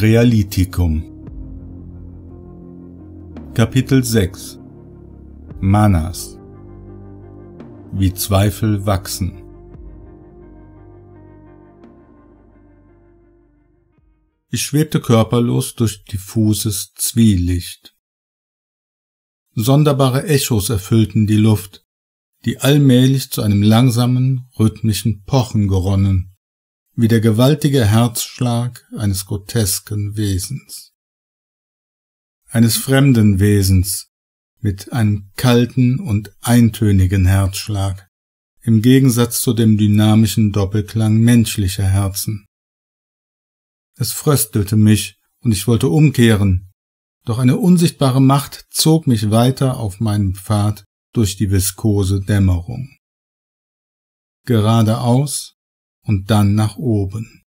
Krealitikum Kapitel 6 Manas Wie Zweifel wachsen Ich schwebte körperlos durch diffuses Zwielicht. Sonderbare Echos erfüllten die Luft, die allmählich zu einem langsamen, rhythmischen Pochen geronnen wie der gewaltige Herzschlag eines grotesken Wesens. Eines fremden Wesens mit einem kalten und eintönigen Herzschlag, im Gegensatz zu dem dynamischen Doppelklang menschlicher Herzen. Es fröstelte mich, und ich wollte umkehren, doch eine unsichtbare Macht zog mich weiter auf meinem Pfad durch die viskose Dämmerung. Geradeaus und dann nach oben.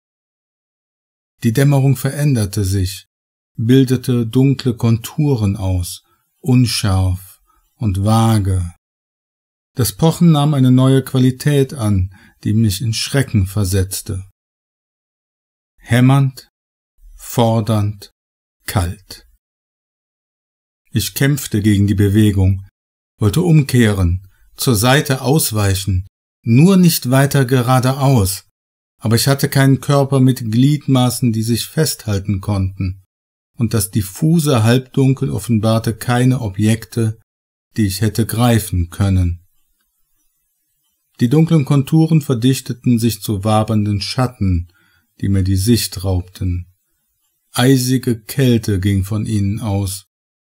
Die Dämmerung veränderte sich, bildete dunkle Konturen aus, unscharf und vage. Das Pochen nahm eine neue Qualität an, die mich in Schrecken versetzte. Hämmernd, fordernd, kalt. Ich kämpfte gegen die Bewegung, wollte umkehren, zur Seite ausweichen, nur nicht weiter geradeaus, aber ich hatte keinen Körper mit Gliedmaßen, die sich festhalten konnten, und das diffuse Halbdunkel offenbarte keine Objekte, die ich hätte greifen können. Die dunklen Konturen verdichteten sich zu wabernden Schatten, die mir die Sicht raubten. Eisige Kälte ging von ihnen aus,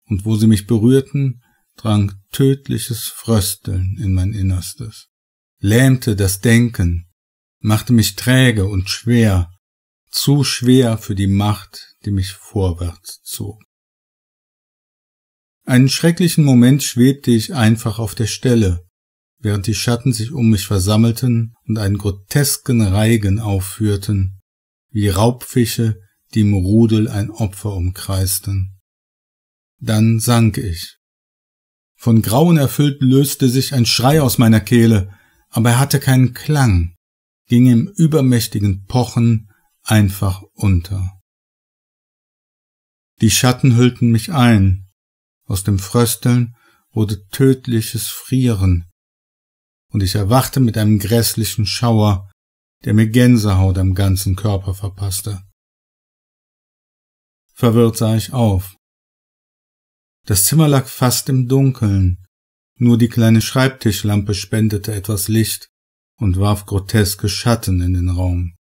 und wo sie mich berührten, drang tödliches Frösteln in mein Innerstes lähmte das Denken, machte mich träge und schwer, zu schwer für die Macht, die mich vorwärts zog. Einen schrecklichen Moment schwebte ich einfach auf der Stelle, während die Schatten sich um mich versammelten und einen grotesken Reigen aufführten, wie Raubfische, die im Rudel ein Opfer umkreisten. Dann sank ich. Von Grauen erfüllt löste sich ein Schrei aus meiner Kehle, aber er hatte keinen Klang, ging im übermächtigen Pochen einfach unter. Die Schatten hüllten mich ein, aus dem Frösteln wurde tödliches Frieren, und ich erwachte mit einem grässlichen Schauer, der mir Gänsehaut am ganzen Körper verpasste. Verwirrt sah ich auf. Das Zimmer lag fast im Dunkeln, nur die kleine Schreibtischlampe spendete etwas Licht und warf groteske Schatten in den Raum.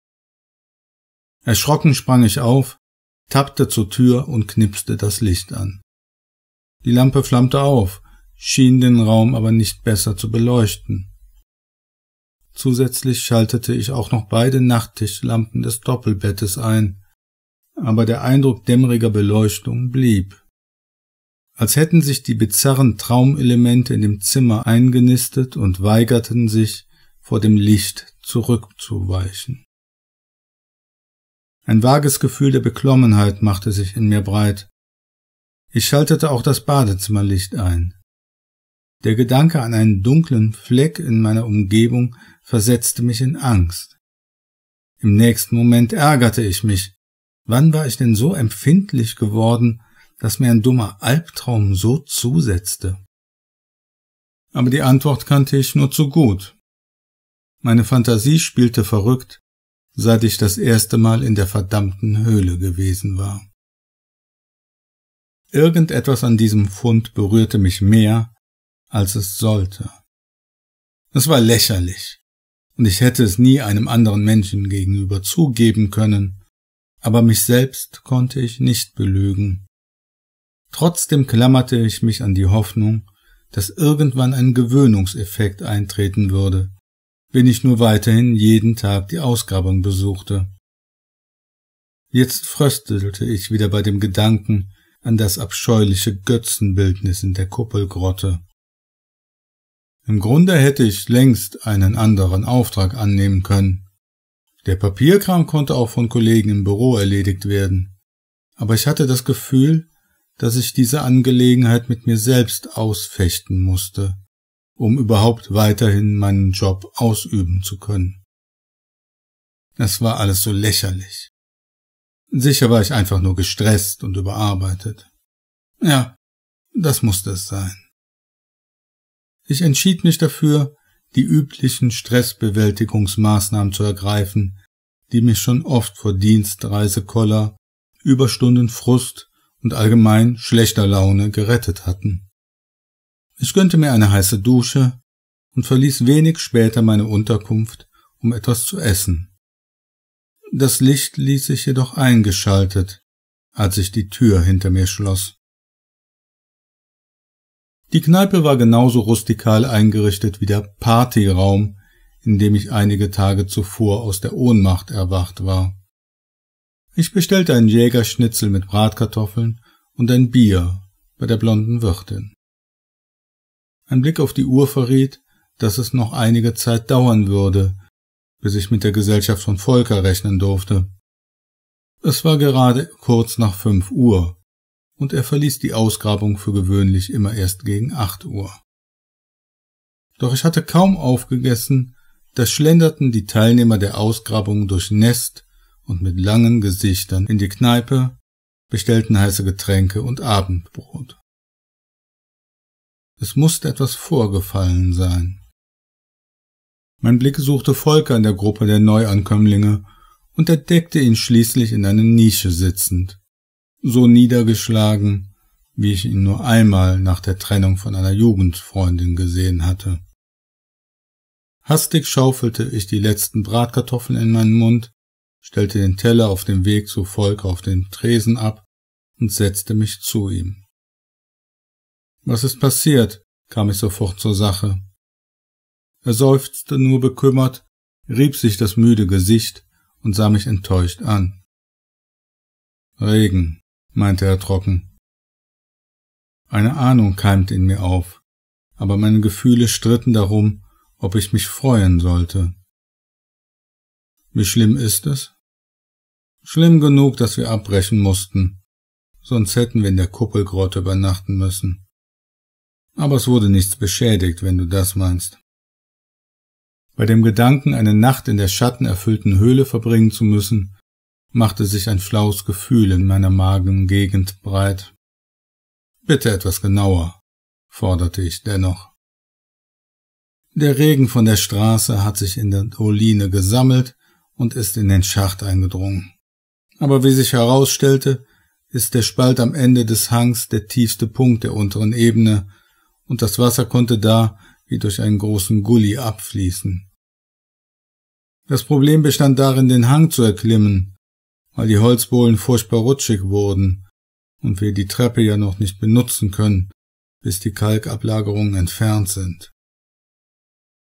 Erschrocken sprang ich auf, tappte zur Tür und knipste das Licht an. Die Lampe flammte auf, schien den Raum aber nicht besser zu beleuchten. Zusätzlich schaltete ich auch noch beide Nachttischlampen des Doppelbettes ein, aber der Eindruck dämmeriger Beleuchtung blieb als hätten sich die bizarren Traumelemente in dem Zimmer eingenistet und weigerten sich, vor dem Licht zurückzuweichen. Ein vages Gefühl der Beklommenheit machte sich in mir breit. Ich schaltete auch das Badezimmerlicht ein. Der Gedanke an einen dunklen Fleck in meiner Umgebung versetzte mich in Angst. Im nächsten Moment ärgerte ich mich. Wann war ich denn so empfindlich geworden, das mir ein dummer Albtraum so zusetzte. Aber die Antwort kannte ich nur zu gut. Meine Fantasie spielte verrückt, seit ich das erste Mal in der verdammten Höhle gewesen war. Irgendetwas an diesem Fund berührte mich mehr, als es sollte. Es war lächerlich, und ich hätte es nie einem anderen Menschen gegenüber zugeben können, aber mich selbst konnte ich nicht belügen. Trotzdem klammerte ich mich an die Hoffnung, dass irgendwann ein Gewöhnungseffekt eintreten würde, wenn ich nur weiterhin jeden Tag die Ausgrabung besuchte. Jetzt fröstelte ich wieder bei dem Gedanken an das abscheuliche Götzenbildnis in der Kuppelgrotte. Im Grunde hätte ich längst einen anderen Auftrag annehmen können. Der Papierkram konnte auch von Kollegen im Büro erledigt werden. Aber ich hatte das Gefühl, dass ich diese Angelegenheit mit mir selbst ausfechten musste, um überhaupt weiterhin meinen Job ausüben zu können. Das war alles so lächerlich. Sicher war ich einfach nur gestresst und überarbeitet. Ja, das musste es sein. Ich entschied mich dafür, die üblichen Stressbewältigungsmaßnahmen zu ergreifen, die mich schon oft vor Dienstreisekoller, Überstunden Frust und allgemein schlechter Laune gerettet hatten. Ich gönnte mir eine heiße Dusche und verließ wenig später meine Unterkunft, um etwas zu essen. Das Licht ließ sich jedoch eingeschaltet, als ich die Tür hinter mir schloss. Die Kneipe war genauso rustikal eingerichtet wie der Partyraum, in dem ich einige Tage zuvor aus der Ohnmacht erwacht war. Ich bestellte einen Jägerschnitzel mit Bratkartoffeln und ein Bier bei der blonden Wirtin. Ein Blick auf die Uhr verriet, dass es noch einige Zeit dauern würde, bis ich mit der Gesellschaft von Volker rechnen durfte. Es war gerade kurz nach fünf Uhr, und er verließ die Ausgrabung für gewöhnlich immer erst gegen acht Uhr. Doch ich hatte kaum aufgegessen, da schlenderten die Teilnehmer der Ausgrabung durch Nest und mit langen Gesichtern in die Kneipe, bestellten heiße Getränke und Abendbrot. Es musste etwas vorgefallen sein. Mein Blick suchte Volker in der Gruppe der Neuankömmlinge und entdeckte ihn schließlich in einer Nische sitzend, so niedergeschlagen, wie ich ihn nur einmal nach der Trennung von einer Jugendfreundin gesehen hatte. Hastig schaufelte ich die letzten Bratkartoffeln in meinen Mund stellte den Teller auf dem Weg zu Volk auf den Tresen ab und setzte mich zu ihm. Was ist passiert? kam ich sofort zur Sache. Er seufzte nur bekümmert, rieb sich das müde Gesicht und sah mich enttäuscht an. Regen, meinte er trocken. Eine Ahnung keimte in mir auf, aber meine Gefühle stritten darum, ob ich mich freuen sollte. Wie schlimm ist es? Schlimm genug, dass wir abbrechen mussten, sonst hätten wir in der Kuppelgrotte übernachten müssen. Aber es wurde nichts beschädigt, wenn du das meinst. Bei dem Gedanken, eine Nacht in der schattenerfüllten Höhle verbringen zu müssen, machte sich ein flaues Gefühl in meiner Magengegend breit. Bitte etwas genauer, forderte ich dennoch. Der Regen von der Straße hat sich in der Doline gesammelt und ist in den Schacht eingedrungen. Aber wie sich herausstellte, ist der Spalt am Ende des Hangs der tiefste Punkt der unteren Ebene, und das Wasser konnte da wie durch einen großen Gully abfließen. Das Problem bestand darin, den Hang zu erklimmen, weil die Holzbohlen furchtbar rutschig wurden und wir die Treppe ja noch nicht benutzen können, bis die Kalkablagerungen entfernt sind.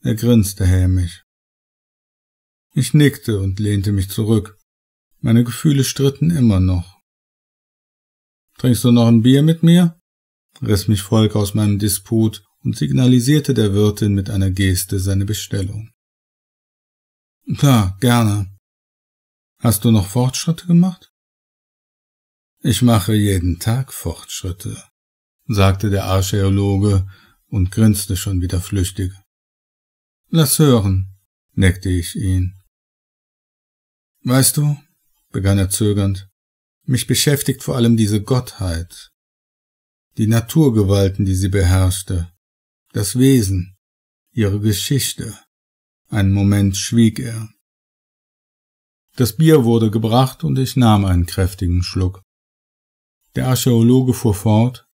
Er grinste hämisch. Ich nickte und lehnte mich zurück. Meine Gefühle stritten immer noch. Trinkst du noch ein Bier mit mir? riss mich Volk aus meinem Disput und signalisierte der Wirtin mit einer Geste seine Bestellung. Klar, gerne. Hast du noch Fortschritte gemacht? Ich mache jeden Tag Fortschritte, sagte der Archäologe und grinste schon wieder flüchtig. Lass hören, neckte ich ihn. Weißt du, begann er zögernd, mich beschäftigt vor allem diese Gottheit, die Naturgewalten, die sie beherrschte, das Wesen, ihre Geschichte. Einen Moment schwieg er. Das Bier wurde gebracht und ich nahm einen kräftigen Schluck. Der Archäologe fuhr fort.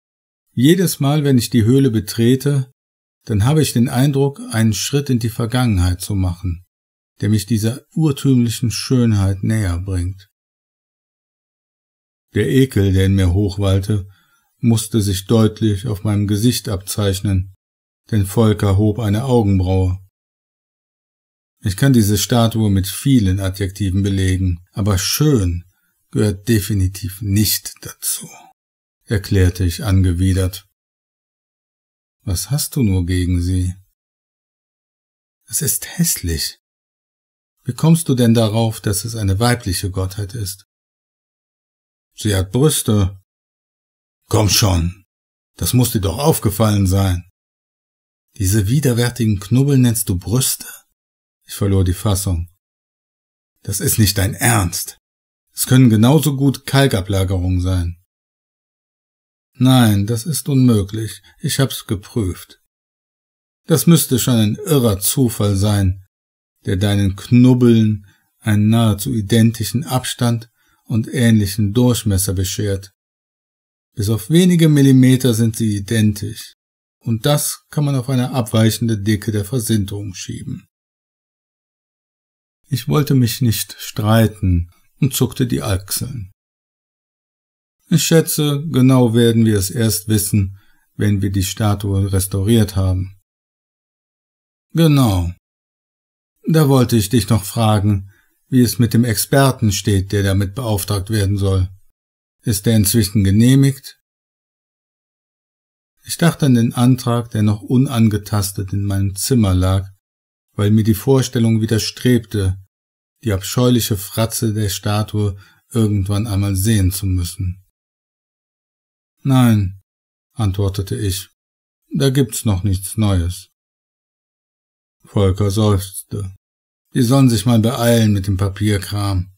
Jedes Mal, wenn ich die Höhle betrete, dann habe ich den Eindruck, einen Schritt in die Vergangenheit zu machen der mich dieser urtümlichen Schönheit näher bringt. Der Ekel, der in mir hochwallte, musste sich deutlich auf meinem Gesicht abzeichnen, denn Volker hob eine Augenbraue. Ich kann diese Statue mit vielen Adjektiven belegen, aber schön gehört definitiv nicht dazu, erklärte ich angewidert. Was hast du nur gegen sie? Es ist hässlich, wie kommst du denn darauf, dass es eine weibliche Gottheit ist? Sie hat Brüste. Komm schon, das muss dir doch aufgefallen sein. Diese widerwärtigen Knubbel nennst du Brüste? Ich verlor die Fassung. Das ist nicht dein Ernst. Es können genauso gut Kalkablagerungen sein. Nein, das ist unmöglich. Ich hab's geprüft. Das müsste schon ein irrer Zufall sein, der deinen Knubbeln einen nahezu identischen Abstand und ähnlichen Durchmesser beschert. Bis auf wenige Millimeter sind sie identisch, und das kann man auf eine abweichende Dicke der Versinterung schieben. Ich wollte mich nicht streiten und zuckte die Achseln. Ich schätze, genau werden wir es erst wissen, wenn wir die Statue restauriert haben. Genau, da wollte ich dich noch fragen, wie es mit dem Experten steht, der damit beauftragt werden soll. Ist der inzwischen genehmigt? Ich dachte an den Antrag, der noch unangetastet in meinem Zimmer lag, weil mir die Vorstellung widerstrebte, die abscheuliche Fratze der Statue irgendwann einmal sehen zu müssen. Nein, antwortete ich, da gibt's noch nichts Neues. Volker seufzte. Sie sollen sich mal beeilen mit dem Papierkram.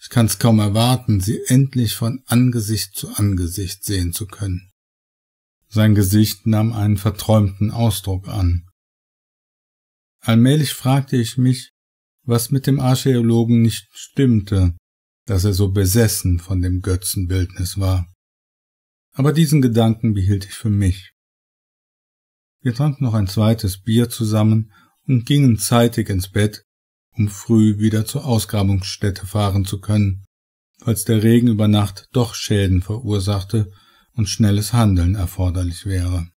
Ich kann's kaum erwarten, sie endlich von Angesicht zu Angesicht sehen zu können. Sein Gesicht nahm einen verträumten Ausdruck an. Allmählich fragte ich mich, was mit dem Archäologen nicht stimmte, dass er so besessen von dem Götzenbildnis war. Aber diesen Gedanken behielt ich für mich. Wir tranken noch ein zweites Bier zusammen und gingen zeitig ins Bett, um früh wieder zur Ausgrabungsstätte fahren zu können, falls der Regen über Nacht doch Schäden verursachte und schnelles Handeln erforderlich wäre